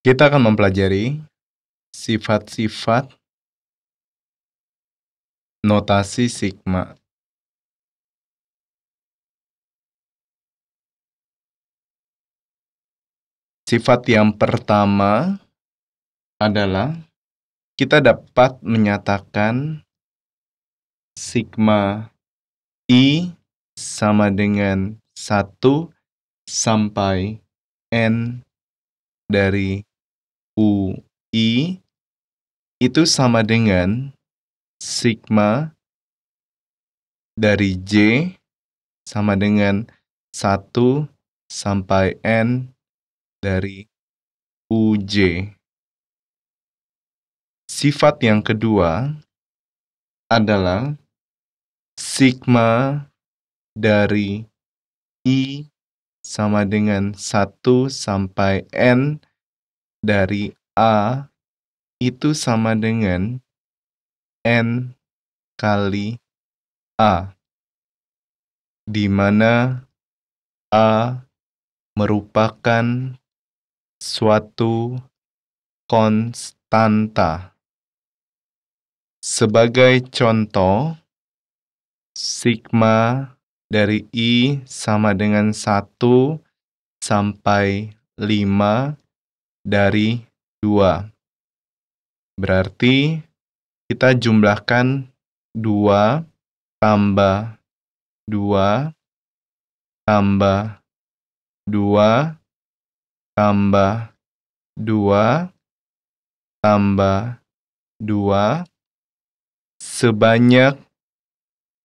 Kita akan mempelajari sifat-sifat notasi sigma. Sifat yang pertama adalah kita dapat menyatakan sigma i sama dengan 1 sampai n dari UI itu sama dengan sigma dari J sama dengan 1 sampai N dari u j Sifat yang kedua adalah sigma dari I sama dengan 1 sampai N dari A itu sama dengan N kali A, di mana A merupakan suatu konstanta. Sebagai contoh, sigma dari I sama dengan 1 sampai 5 dari 2. Berarti kita jumlahkan 2 tambah 2 tambah 2 tambah 2 tambah 2 sebanyak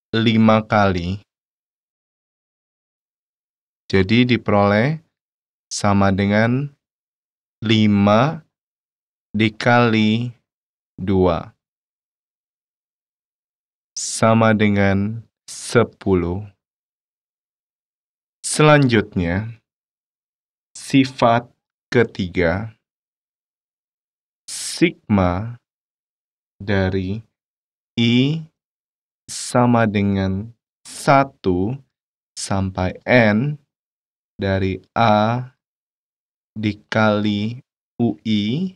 5 kali. Jadi diperoleh sama dengan 5 dikali 2 sama dengan 10. Selanjutnya, sifat ketiga, sigma dari I sama dengan 1 sampai N dari A dikali UI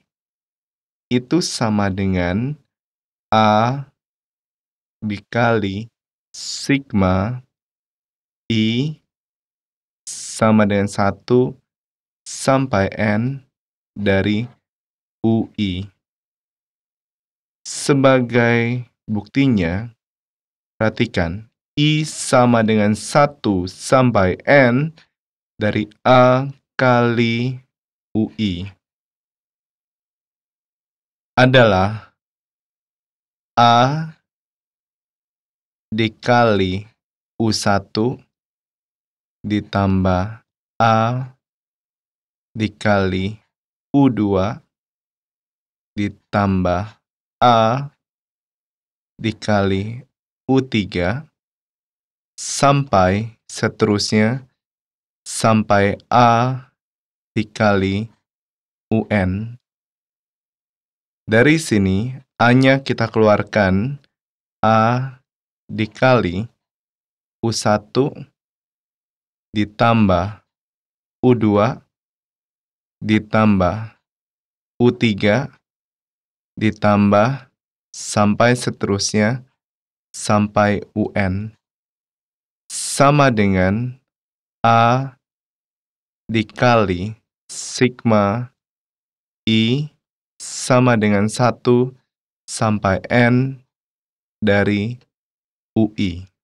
itu sama dengan A dikali sigma I sama dengan 1 sampai N dari UI. Sebagai buktinya, perhatikan I sama dengan 1 sampai N dari A kali UI adalah A dikali U1 ditambah A dikali U2 ditambah A dikali U3 sampai seterusnya sampai A dikali UN. Dari sini hanya kita keluarkan A dikali U1 ditambah U2 ditambah U3 ditambah sampai seterusnya sampai UN sama dengan A dikali sigma i sama dengan 1 sampai n dari UI.